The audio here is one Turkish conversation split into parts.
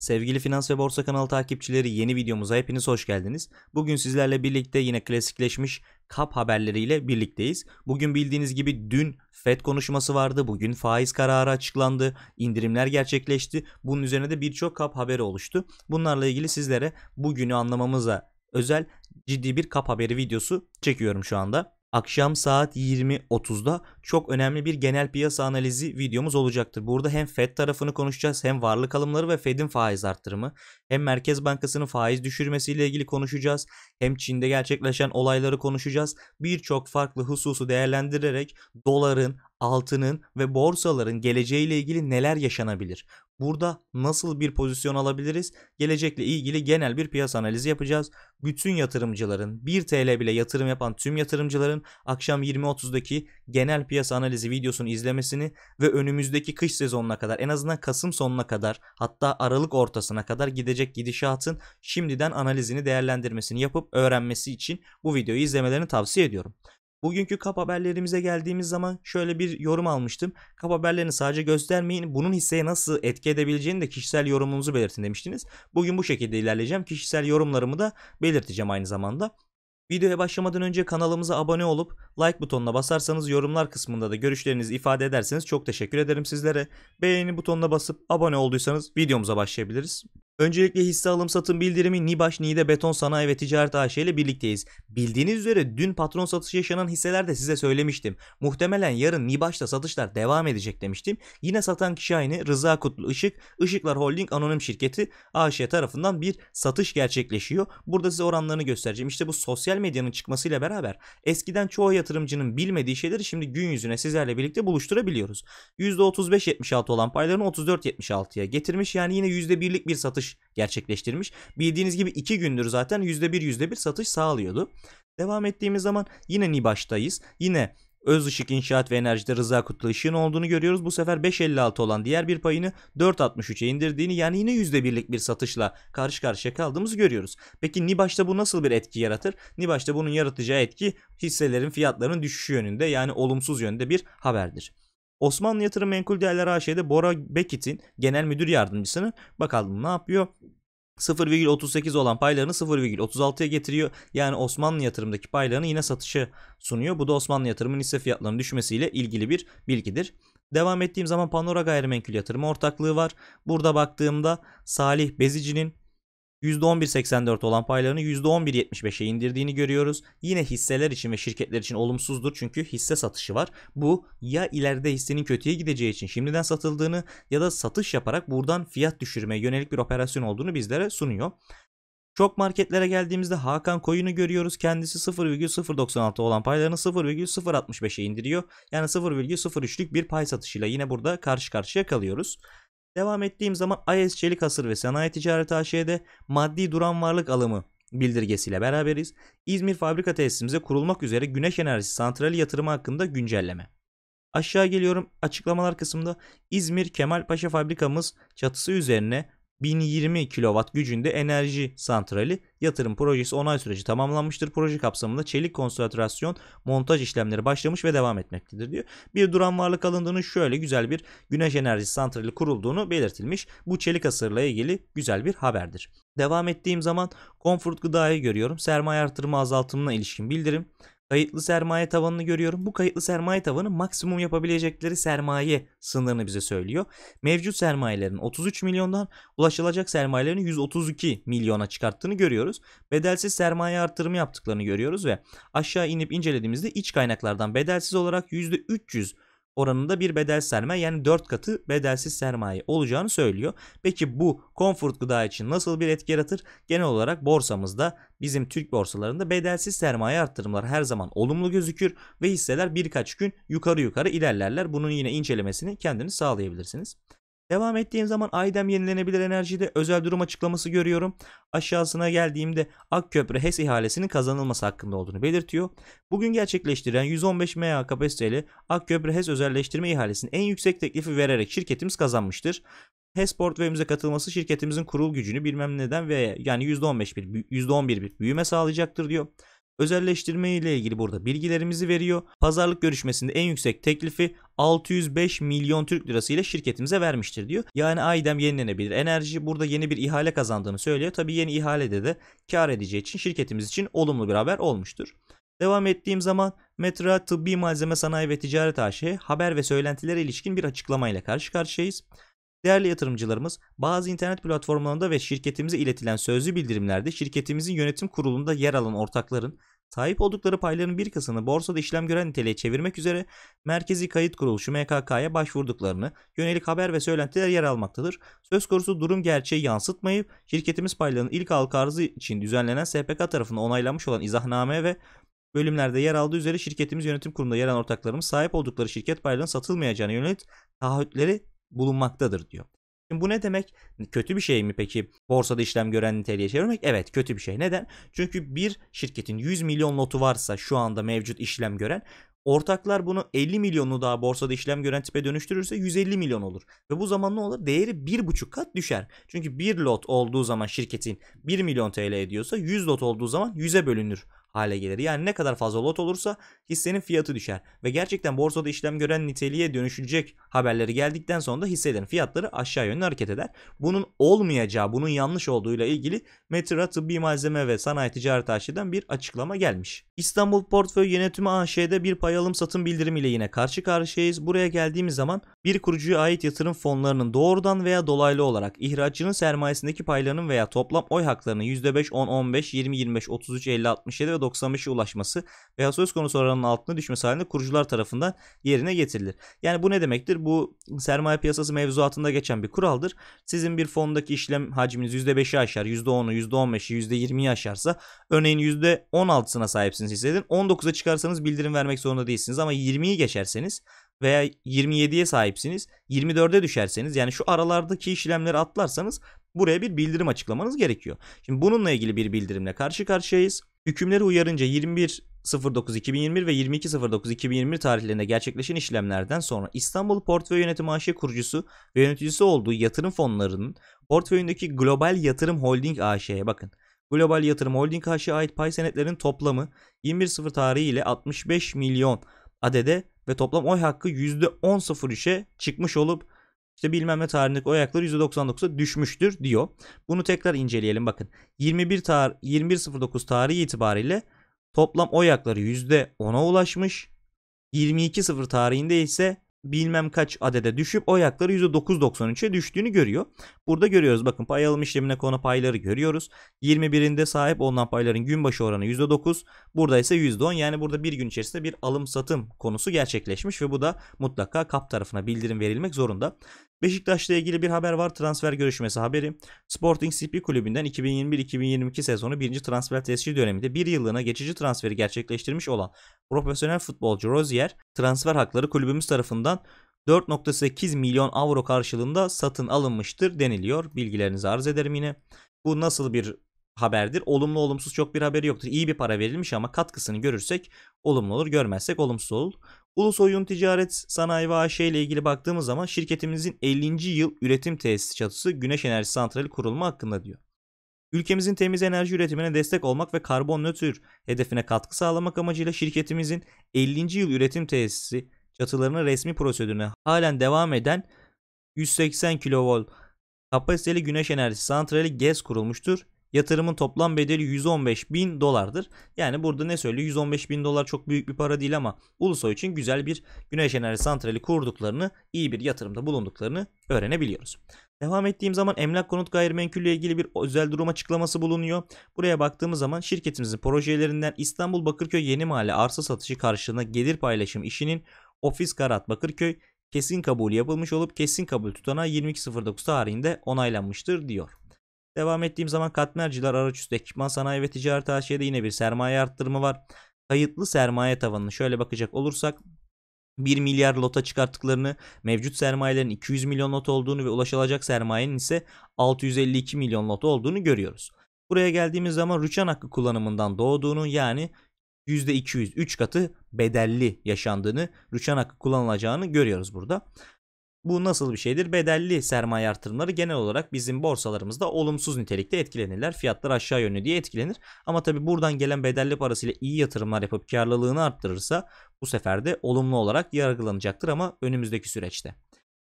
Sevgili Finans ve Borsa kanalı takipçileri yeni videomuza hepiniz hoş geldiniz. Bugün sizlerle birlikte yine klasikleşmiş kap haberleriyle birlikteyiz. Bugün bildiğiniz gibi dün FED konuşması vardı. Bugün faiz kararı açıklandı. indirimler gerçekleşti. Bunun üzerine de birçok kap haberi oluştu. Bunlarla ilgili sizlere bugünü anlamamıza özel ciddi bir kap haberi videosu çekiyorum şu anda akşam saat 20.30'da çok önemli bir genel piyasa analizi videomuz olacaktır. Burada hem Fed tarafını konuşacağız hem varlık alımları ve Fed'in faiz arttırımı hem Merkez Bankası'nın faiz düşürmesiyle ilgili konuşacağız hem Çin'de gerçekleşen olayları konuşacağız. Birçok farklı hususu değerlendirerek doların, altının ve borsaların geleceğiyle ilgili neler yaşanabilir? Burada nasıl bir pozisyon alabiliriz? Gelecekle ilgili genel bir piyasa analizi yapacağız. Bütün yatırımcıların 1 TL bile yatırım yapan tüm yatırımcıların akşam 20.30'daki genel piyasa analizi videosunu izlemesini ve önümüzdeki kış sezonuna kadar en azından Kasım sonuna kadar hatta Aralık ortasına kadar gidecek gidişatın şimdiden analizini değerlendirmesini yapıp öğrenmesi için bu videoyu izlemelerini tavsiye ediyorum. Bugünkü kap haberlerimize geldiğimiz zaman şöyle bir yorum almıştım. Kap haberlerini sadece göstermeyin. Bunun hisseye nasıl etki edebileceğini de kişisel yorumunuzu belirtin demiştiniz. Bugün bu şekilde ilerleyeceğim. Kişisel yorumlarımı da belirteceğim aynı zamanda. Videoya başlamadan önce kanalımıza abone olup like butonuna basarsanız yorumlar kısmında da görüşlerinizi ifade ederseniz çok teşekkür ederim sizlere. Beğeni butonuna basıp abone olduysanız videomuza başlayabiliriz. Öncelikle hisse alım satım bildirimi Nibaş Niğde Beton Sanayi ve Ticaret AŞ ile birlikteyiz. Bildiğiniz üzere dün patron satışı yaşanan hisselerde size söylemiştim. Muhtemelen yarın Nibaş'ta satışlar devam edecek demiştim. Yine satan kişi aynı Rıza Kutlu Işık, Işıklar Holding Anonim Şirketi AŞ tarafından bir satış gerçekleşiyor. Burada size oranlarını göstereceğim. İşte bu sosyal medyanın çıkmasıyla beraber eskiden çoğu yatırımcının bilmediği şeyleri şimdi gün yüzüne sizlerle birlikte buluşturabiliyoruz. %35.76 olan paylarını 34.76'ya getirmiş yani yine %1'lik bir satış gerçekleştirmiş. Bildiğiniz gibi 2 gündür zaten %1 %1 satış sağlıyordu. Devam ettiğimiz zaman yine Nibaş'tayız. Yine Öz Işık İnşaat ve Enerjide Rıza Kutlu Işık'ın olduğunu görüyoruz. Bu sefer 5.56 olan diğer bir payını 4.63'e indirdiğini yani yine %1'lik bir satışla karşı karşıya kaldığımızı görüyoruz. Peki Nibaş'ta bu nasıl bir etki yaratır? Nibaş'ta bunun yaratacağı etki hisselerin fiyatlarının düşüşü yönünde yani olumsuz yönde bir haberdir. Osmanlı Yatırım Menkul Değerler AŞ'de Bora Bekit'in genel müdür yardımcısını bakalım ne yapıyor? 0,38 olan paylarını 0,36'ya getiriyor. Yani Osmanlı yatırımdaki paylarını yine satışa sunuyor. Bu da Osmanlı yatırımın hisse fiyatlarının düşmesiyle ilgili bir bilgidir. Devam ettiğim zaman Panora Gayrimenkul Yatırımı Ortaklığı var. Burada baktığımda Salih Bezici'nin %11.84 olan paylarını %11.75'e indirdiğini görüyoruz. Yine hisseler için ve şirketler için olumsuzdur çünkü hisse satışı var. Bu ya ileride hissenin kötüye gideceği için şimdiden satıldığını ya da satış yaparak buradan fiyat düşürmeye yönelik bir operasyon olduğunu bizlere sunuyor. Çok marketlere geldiğimizde Hakan Koyun'u görüyoruz. Kendisi 0,096 olan paylarını 0,065'e indiriyor. Yani 0,03'lük bir pay satışıyla yine burada karşı karşıya kalıyoruz. Devam ettiğim zaman AES Çelik Hasır ve Sanayi Ticareti AŞ'de maddi duran varlık alımı bildirgesiyle beraberiz. İzmir fabrika tesisimize kurulmak üzere güneş enerjisi santrali yatırımı hakkında güncelleme. Aşağı geliyorum açıklamalar kısmında İzmir Kemalpaşa fabrikamız çatısı üzerine 1020 kW gücünde enerji santrali yatırım projesi onay süreci tamamlanmıştır. Proje kapsamında çelik konsantrasyon montaj işlemleri başlamış ve devam etmektedir diyor. Bir duran varlık alındığını şöyle güzel bir güneş enerji santrali kurulduğunu belirtilmiş. Bu çelik asırla ilgili güzel bir haberdir. Devam ettiğim zaman Comfort Gıda'yı görüyorum. Sermaye artırma azaltımına ilişkin bildirim kayıtlı sermaye tavanını görüyorum. Bu kayıtlı sermaye tavanı maksimum yapabilecekleri sermaye sınırını bize söylüyor. Mevcut sermayelerin 33 milyondan ulaşılacak sermayelerini 132 milyona çıkarttığını görüyoruz. Bedelsiz sermaye artırımı yaptıklarını görüyoruz ve aşağı inip incelediğimizde iç kaynaklardan bedelsiz olarak %300 oranında bir bedel sermaye yani 4 katı bedelsiz sermaye olacağını söylüyor. Peki bu comfort gıda için nasıl bir etki yaratır? Genel olarak borsamızda bizim Türk borsalarında bedelsiz sermaye arttırımları her zaman olumlu gözükür ve hisseler birkaç gün yukarı yukarı ilerlerler. Bunun yine incelemesini kendiniz sağlayabilirsiniz. Devam ettiğim zaman Aydem yenilenebilir enerjide özel durum açıklaması görüyorum. Aşağısına geldiğimde Akköprü HES ihalesinin kazanılması hakkında olduğunu belirtiyor. Bugün gerçekleştirilen 115 MA kapasiteli Akköprü HES özelleştirme ihalesinin en yüksek teklifi vererek şirketimiz kazanmıştır. HES portföyümüze katılması şirketimizin kurul gücünü bilmem neden ve yani %15 bir %11 bir büyüme sağlayacaktır diyor özelleştirme ile ilgili burada bilgilerimizi veriyor. Pazarlık görüşmesinde en yüksek teklifi 605 milyon Türk lirası ile şirketimize vermiştir diyor. Yani Aydem yenilenebilir enerji burada yeni bir ihale kazandığını söylüyor. Tabii yeni ihalede de kar edeceği için şirketimiz için olumlu bir haber olmuştur. Devam ettiğim zaman Metra Tıbbi Malzeme Sanayi ve Ticaret AŞ e haber ve söylentilere ilişkin bir açıklamayla karşı karşıyayız. Değerli yatırımcılarımız, bazı internet platformlarında ve şirketimize iletilen sözlü bildirimlerde şirketimizin yönetim kurulunda yer alan ortakların Sahip oldukları payların bir kısmını borsada işlem gören niteliğe çevirmek üzere Merkezi Kayıt Kuruluşu MKK'ya başvurduklarını yönelik haber ve söylentiler yer almaktadır. Söz konusu durum gerçeği yansıtmayıp şirketimiz paylarının ilk halka arzı için düzenlenen SPK tarafından onaylanmış olan izahname ve bölümlerde yer aldığı üzere şirketimiz yönetim kurumunda yer alan ortaklarımız sahip oldukları şirket paylarının satılmayacağına yönelik taahhütleri bulunmaktadır diyor. Şimdi bu ne demek? Kötü bir şey mi peki borsada işlem gören niteliğe çevirmek? Evet kötü bir şey. Neden? Çünkü bir şirketin 100 milyon lotu varsa şu anda mevcut işlem gören Ortaklar bunu 50 milyonu daha borsada işlem gören tipe dönüştürürse 150 milyon olur. Ve bu zaman ne olur? Değeri 1,5 kat düşer. Çünkü bir lot olduğu zaman şirketin 1 milyon TL ediyorsa 100 lot olduğu zaman 100'e bölünür hale gelir. Yani ne kadar fazla lot olursa hissenin fiyatı düşer ve gerçekten borsada işlem gören niteliğe dönüşülecek haberleri geldikten sonra da hisselerin fiyatları aşağı yönlü hareket eder. Bunun olmayacağı, bunun yanlış olduğuyla ilgili Metra Tıbbi Malzeme ve Sanayi Ticaret AŞ'den bir açıklama gelmiş. İstanbul Portföy Yönetimi AŞ'de bir pay alım satım bildirimiyle yine karşı karşıyayız. Buraya geldiğimiz zaman bir kurucuya ait yatırım fonlarının doğrudan veya dolaylı olarak ihracçının sermayesindeki paylarının veya toplam oy haklarının %5, 10, 15, 20, 25, 33, 50, 67 ve %95'e ulaşması veya söz konusu oranın altına düşmesi halinde kurucular tarafından yerine getirilir. Yani bu ne demektir? Bu sermaye piyasası mevzuatında geçen bir kuraldır. Sizin bir fondaki işlem hacminiz %5'i aşar, %10'u, %15'i, %20'yi aşarsa örneğin %16'sına sahipsiniz hissedin. 19'a çıkarsanız bildirim vermek zorunda değilsiniz ama 20'yi geçerseniz veya 27'ye sahipsiniz 24'e düşerseniz yani şu aralardaki işlemleri atlarsanız Buraya bir bildirim açıklamanız gerekiyor. Şimdi bununla ilgili bir bildirimle karşı karşıyayız. Hükümleri uyarınca 21.09.2021 ve 22.09.2021 tarihlerinde gerçekleşen işlemlerden sonra İstanbul Portföy Yönetimi AŞ e kurucusu ve yöneticisi olduğu yatırım fonlarının portföyündeki Global Yatırım Holding AŞ'ye bakın. Global Yatırım Holding AŞ'e ait pay senetlerinin toplamı 21.0 ile 65 milyon adede ve toplam oy hakkı %10.03'e çıkmış olup işte bilmem ne tarihindeki oy ayakları %99'a düşmüştür diyor. Bunu tekrar inceleyelim bakın. 21 tar 21.09 tarihi itibariyle toplam oy ayakları %10'a ulaşmış. 22.0 tarihinde ise bilmem kaç adede düşüp oy hakları %9.93'e düştüğünü görüyor. Burada görüyoruz bakın pay alım işlemine konu payları görüyoruz. 21'inde sahip olunan payların gün başı oranı %9 burada ise %10 yani burada bir gün içerisinde bir alım satım konusu gerçekleşmiş ve bu da mutlaka kap tarafına bildirim verilmek zorunda. Beşiktaş'la ilgili bir haber var. Transfer görüşmesi haberi. Sporting CP kulübünden 2021-2022 sezonu birinci transfer tescil döneminde bir yıllığına geçici transferi gerçekleştirmiş olan profesyonel futbolcu Rozier transfer hakları kulübümüz tarafından 4.8 milyon avro karşılığında satın alınmıştır deniliyor. Bilgilerinizi arz ederim yine. Bu nasıl bir haberdir? Olumlu olumsuz çok bir haberi yoktur. İyi bir para verilmiş ama katkısını görürsek olumlu olur. Görmezsek olumsuz olur. Ulus Oyun Ticaret Sanayi ve AŞ ile ilgili baktığımız zaman şirketimizin 50. yıl üretim tesis çatısı güneş enerji santrali kurulma hakkında diyor. Ülkemizin temiz enerji üretimine destek olmak ve karbon nötr hedefine katkı sağlamak amacıyla şirketimizin 50. yıl üretim tesisi çatılarının resmi prosedürüne halen devam eden 180 kV kapasiteli güneş enerji santrali GES kurulmuştur. Yatırımın toplam bedeli 115 bin dolardır. Yani burada ne söylüyor? 115 bin dolar çok büyük bir para değil ama Ulusoy için güzel bir güneş enerji santrali kurduklarını, iyi bir yatırımda bulunduklarını öğrenebiliyoruz. Devam ettiğim zaman emlak konut ile ilgili bir özel durum açıklaması bulunuyor. Buraya baktığımız zaman şirketimizin projelerinden İstanbul Bakırköy Yeni Mahalle arsa satışı karşılığında gelir paylaşım işinin ofis Karat Bakırköy kesin kabul yapılmış olup kesin kabul tutana 22.09 tarihinde onaylanmıştır diyor. Devam ettiğim zaman katmerciler, araçüstü ekipman sanayi ve ticaret haşiyede yine bir sermaye arttırımı var. Kayıtlı sermaye tavanını şöyle bakacak olursak 1 milyar lota çıkarttıklarını, mevcut sermayelerin 200 milyon lot olduğunu ve ulaşılacak sermayenin ise 652 milyon lot olduğunu görüyoruz. Buraya geldiğimiz zaman rüçhan hakkı kullanımından doğduğunu yani %200 3 katı bedelli yaşandığını, rüçhan hakkı kullanılacağını görüyoruz burada. Bu nasıl bir şeydir? Bedelli sermaye artırımları genel olarak bizim borsalarımızda olumsuz nitelikte etkilenirler. Fiyatlar aşağı yönlü diye etkilenir. Ama tabi buradan gelen bedelli parasıyla iyi yatırımlar yapıp karlılığını arttırırsa bu sefer de olumlu olarak yargılanacaktır ama önümüzdeki süreçte.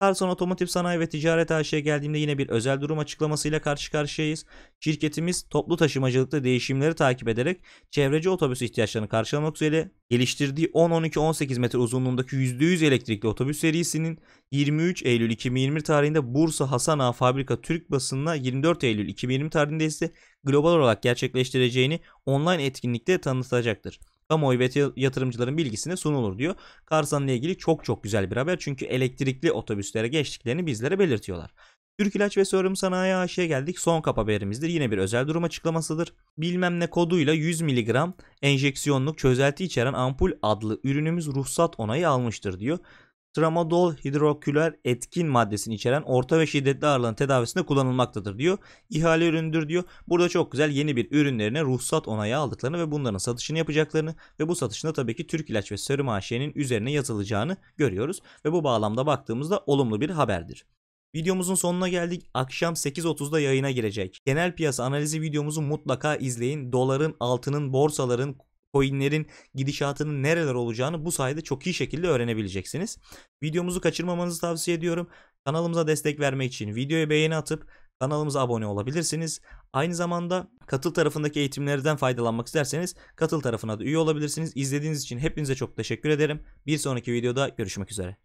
Karson Otomotiv Sanayi ve Ticaret AŞ'ye geldiğimde yine bir özel durum açıklamasıyla karşı karşıyayız. Şirketimiz toplu taşımacılıkta değişimleri takip ederek çevreci otobüs ihtiyaçlarını karşılamak üzere geliştirdiği 10-12-18 metre uzunluğundaki %100 elektrikli otobüs serisinin 23 Eylül 2020 tarihinde Bursa Hasan Ağa Fabrika Türk basınına 24 Eylül 2020 tarihinde ise global olarak gerçekleştireceğini online etkinlikte tanıtacaktır kamuoyu ve yatırımcıların bilgisine sunulur diyor. Karsan'la ilgili çok çok güzel bir haber çünkü elektrikli otobüslere geçtiklerini bizlere belirtiyorlar. Türk İlaç ve Serum Sanayi AŞ'ye geldik. Son kap haberimizdir. Yine bir özel durum açıklamasıdır. Bilmem ne koduyla 100 mg enjeksiyonluk çözelti içeren ampul adlı ürünümüz ruhsat onayı almıştır diyor tramadol hidroküler etkin maddesini içeren orta ve şiddetli ağrıların tedavisinde kullanılmaktadır diyor. İhale üründür diyor. Burada çok güzel yeni bir ürünlerine ruhsat onayı aldıklarını ve bunların satışını yapacaklarını ve bu satışında tabii ki Türk İlaç ve Serum AŞ'nin üzerine yazılacağını görüyoruz ve bu bağlamda baktığımızda olumlu bir haberdir. Videomuzun sonuna geldik. Akşam 8.30'da yayına girecek. Genel piyasa analizi videomuzu mutlaka izleyin. Doların, altının, borsaların, coinlerin gidişatının nereler olacağını bu sayede çok iyi şekilde öğrenebileceksiniz. Videomuzu kaçırmamanızı tavsiye ediyorum. Kanalımıza destek vermek için videoya beğeni atıp kanalımıza abone olabilirsiniz. Aynı zamanda katıl tarafındaki eğitimlerden faydalanmak isterseniz katıl tarafına da üye olabilirsiniz. İzlediğiniz için hepinize çok teşekkür ederim. Bir sonraki videoda görüşmek üzere.